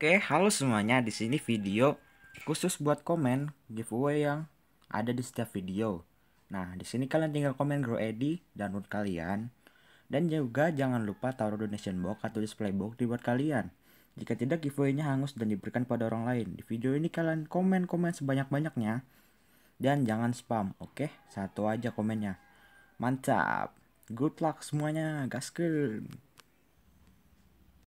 Oke, halo semuanya. Di sini video khusus buat komen giveaway yang ada di setiap video. Nah, di sini kalian tinggal komen Grow Eddy dan menurut kalian. Dan juga jangan lupa taruh donation box atau display box di buat kalian. Jika tidak giveaway-nya hangus dan diberikan pada orang lain. Di video ini kalian komen-komen sebanyak-banyaknya. Dan jangan spam, oke? Satu aja komennya. Mantap. Good luck semuanya, gaskeun.